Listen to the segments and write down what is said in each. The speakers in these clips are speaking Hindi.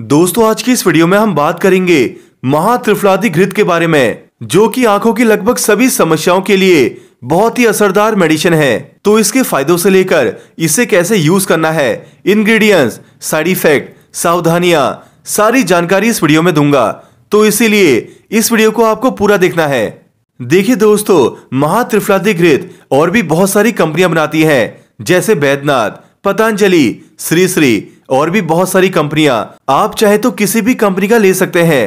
दोस्तों आज की इस वीडियो में हम बात करेंगे महात्रिफलादी घृत के बारे में जो कि आंखों की लगभग सभी समस्याओं के लिए बहुत ही असरदार मेडिसिन है तो इसके फायदों से लेकर इसे कैसे यूज करना है इंग्रेडिएंट्स, साइड इफेक्ट सावधानियां सारी जानकारी इस वीडियो में दूंगा तो इसीलिए इस वीडियो को आपको पूरा देखना है देखिए दोस्तों महात्रिफलादी घृत और भी बहुत सारी कंपनियां बनाती है जैसे बैद्यनाथ पतंजलि श्री श्री और भी बहुत सारी कंपनियां आप चाहे तो किसी भी कंपनी का ले सकते हैं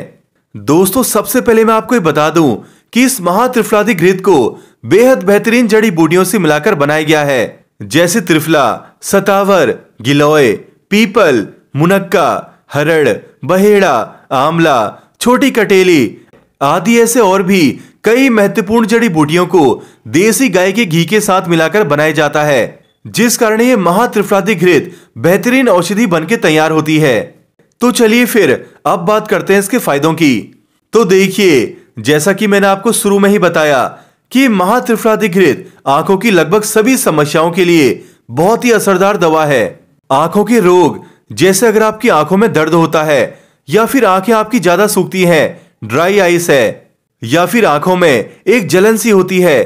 दोस्तों सबसे पहले मैं आपको ये बता दूं कि इस महात्रिफलादी घृत को बेहद बेहतरीन जड़ी बूटियों से मिलाकर बनाया गया है जैसे त्रिफला सतावर गिलोय पीपल मुनक्का हरड़ बहेड़ा आमला छोटी कटेली आदि ऐसे और भी कई महत्वपूर्ण जड़ी बूटियों को देसी गाय के घी के साथ मिलाकर बनाया जाता है जिस कारण ये महात्रिफलादी घृत बेहतरीन औषधि बनके तैयार होती है तो चलिए फिर अब बात करते हैं इसके फायदों की तो देखिए जैसा कि मैंने आपको शुरू में ही बताया कि महात्रिफलादी घृत आंखों की लगभग सभी समस्याओं के लिए बहुत ही असरदार दवा है आंखों के रोग जैसे अगर आपकी आंखों में दर्द होता है या फिर आंखें आपकी ज्यादा सूखती हैं ड्राई आइस है या फिर आंखों में एक जलन सी होती है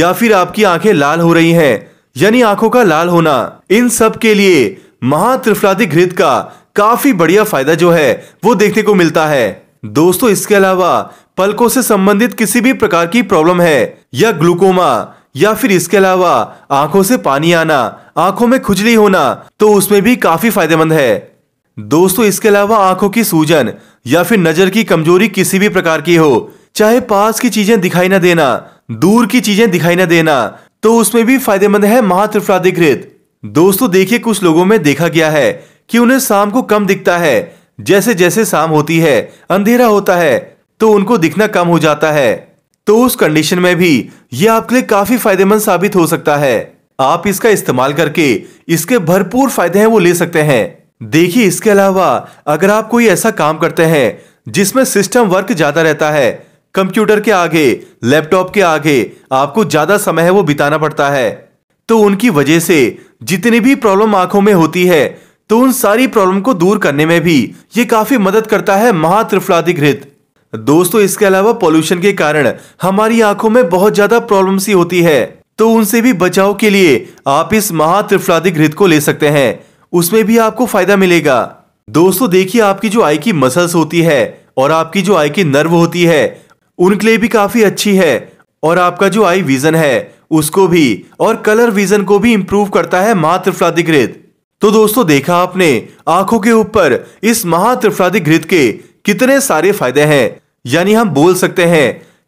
या फिर आपकी आंखें लाल हो रही हैं यानी आंखों का लाल होना इन सब के लिए महात्रिफलादी घृत का काफी बढ़िया फायदा जो है वो देखने को मिलता है दोस्तों इसके अलावा पलकों से संबंधित किसी भी प्रकार की प्रॉब्लम है या ग्लूकोमा या फिर इसके अलावा आंखों से पानी आना आंखों में खुजली होना तो उसमें भी काफी फायदेमंद है दोस्तों इसके अलावा आंखों की सूजन या फिर नजर की कमजोरी किसी भी प्रकार की हो चाहे पास की चीजें दिखाई ना देना दूर की चीजें दिखाई ना देना तो उसमें भी फायदेमंद है महात्रिफलाधिकृत दोस्तों देखिए कुछ लोगों में देखा गया है कि उन्हें शाम को कम दिखता है जैसे जैसे शाम होती है अंधेरा होता है तो उनको दिखना कम हो जाता है तो उस कंडीशन में भी यह आपके लिए काफी फायदेमंद साबित हो सकता है आप इसका इस्तेमाल करके इसके भरपूर फायदे हैं वो ले सकते हैं देखिए इसके अलावा अगर आप कोई ऐसा काम करते हैं जिसमें सिस्टम वर्क ज्यादा रहता है कंप्यूटर के आगे लैपटॉप के आगे आपको ज्यादा समय वो बिताना पड़ता है तो उनकी वजह से जितनी भी प्रॉब्लम आंखों में होती है तो उन सारी प्रॉब्लम को दूर करने में भी ये काफी मदद करता है महात्रिफलादी घृत दोस्तों इसके अलावा पॉल्यूशन के कारण हमारी आंखों में बहुत ज्यादा प्रॉब्लम सी होती है तो उनसे भी बचाव के लिए आप इस महात्रिफलादी घृत को ले सकते हैं उसमें भी आपको फायदा मिलेगा दोस्तों देखिए आपकी जो आई की मसल्स होती है और आपकी जो आई की नर्व होती है उनके लिए भी काफ़ी अच्छी है और आपका जो आई विजन है उसको भी और कलर विजन को भी इंप्रूव करता है महात्रिफलादी घृत तो दोस्तों देखा आपने आंखों के ऊपर इस महात्रिफलादी घृत के कितने सारे फायदे हैं यानी हम बोल सकते हैं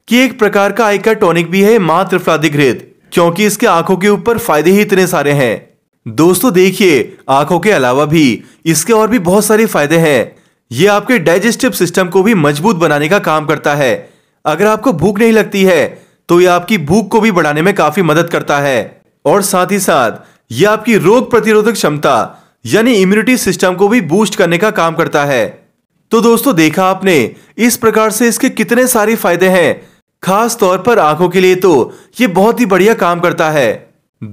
कि एक प्रकार का आई का टॉनिक भी है महात्रिफलादी घृत क्योंकि इसके आंखों के ऊपर फायदे ही इतने सारे हैं दोस्तों देखिए आंखों के अलावा भी इसके और भी बहुत सारे फायदे हैं ये आपके डाइजेस्टिव सिस्टम को भी मजबूत बनाने का काम करता है अगर आपको भूख नहीं लगती है तो यह आपकी भूख को भी बढ़ाने में काफी मदद करता है और साथ ही साथ यह आपकी रोग प्रतिरोधक क्षमता यानी इम्यूनिटी सिस्टम को भी बूस्ट करने का काम करता है तो दोस्तों देखा आपने इस प्रकार से इसके कितने सारे फायदे हैं खास तौर पर आंखों के लिए तो ये बहुत ही बढ़िया काम करता है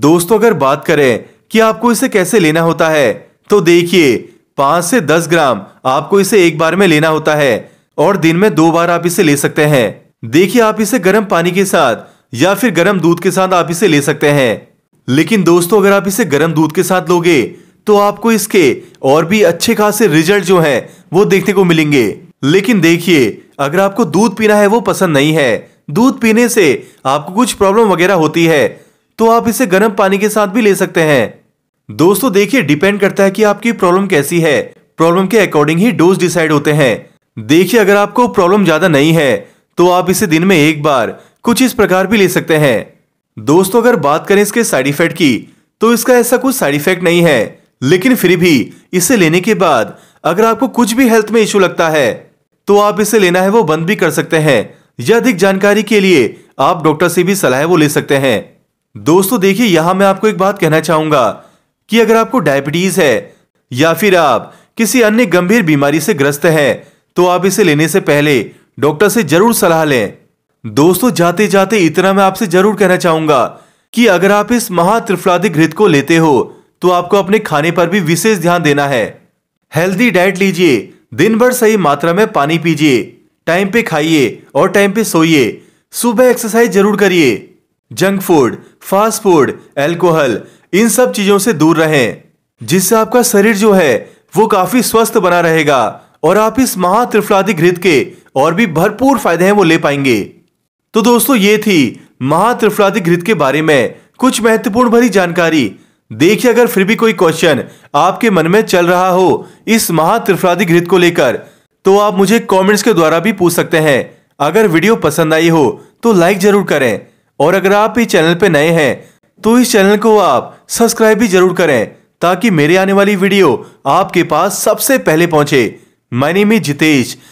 दोस्तों अगर बात करें कि आपको इसे कैसे लेना होता है तो देखिए पांच से दस ग्राम आपको इसे एक बार में लेना होता है और दिन में दो बार आप इसे ले सकते हैं देखिए आप इसे गर्म पानी के साथ या फिर गर्म दूध के साथ आप इसे ले सकते हैं लेकिन दोस्तों अगर आप इसे गर्म दूध के साथ लोगे तो आपको इसके और भी अच्छे खासे रिजल्ट जो हैं वो देखने को मिलेंगे लेकिन देखिए अगर आपको दूध पीना है वो पसंद नहीं है दूध पीने से आपको कुछ प्रॉब्लम वगैरह होती है तो आप इसे गर्म पानी के साथ भी ले सकते हैं दोस्तों देखिए डिपेंड करता है कि आपकी प्रॉब्लम कैसी है प्रॉब्लम के अकॉर्डिंग ही डोज डिसाइड होते हैं देखिए अगर आपको प्रॉब्लम ज्यादा नहीं है तो आप इसे दिन में एक बार कुछ इस प्रकार भी ले सकते हैं दोस्तों अगर बात करें इसके साइड इफेक्ट की तो इसका ऐसा कुछ साइड इफेक्ट नहीं है लेकिन फिर भी इसे लेने के बाद अगर आपको कुछ भी हेल्थ में इश्यू लगता है तो आप इसे लेना है वो बंद भी कर सकते हैं या अधिक जानकारी के लिए आप डॉक्टर से भी सलाह वो ले सकते हैं दोस्तों देखिए यहां मैं आपको एक बात कहना चाहूंगा कि अगर आपको डायबिटीज है या फिर आप किसी अन्य गंभीर बीमारी से ग्रस्त हैं तो आप इसे लेने से पहले डॉक्टर से जरूर सलाह लें दोस्तों जाते जाते इतना मैं आपसे जरूर कहना चाहूंगा कि अगर आप इस महात्रिफलादी घृत को लेते हो तो आपको अपने खाने पर भी विशेष ध्यान देना है हेल्दी डाइट लीजिए दिन भर सही मात्रा में पानी पीजिए टाइम पे खाइए और टाइम पे सोइए सुबह एक्सरसाइज जरूर करिए junk food fast food alcohol इन सब चीजों से दूर रहें जिससे आपका शरीर जो है वो काफी स्वस्थ बना रहेगा और आप इस महात्रिफलादी घृत के और भी भरपूर फायदे हैं वो ले पाएंगे तो दोस्तों ये थी महात्रिफलाधिक हृदय के बारे में कुछ महत्वपूर्ण भरी जानकारी देखिए अगर फिर भी कोई क्वेश्चन आपके मन में चल रहा हो इस महात्रिफलाधिक हृदय को लेकर तो आप मुझे कमेंट्स के द्वारा भी पूछ सकते हैं अगर वीडियो पसंद आई हो तो लाइक जरूर करें और अगर आप इस चैनल पर नए हैं तो इस चैनल को आप सब्सक्राइब भी जरूर करें ताकि मेरे आने वाली वीडियो आपके पास सबसे पहले पहुंचे माय मी जितेश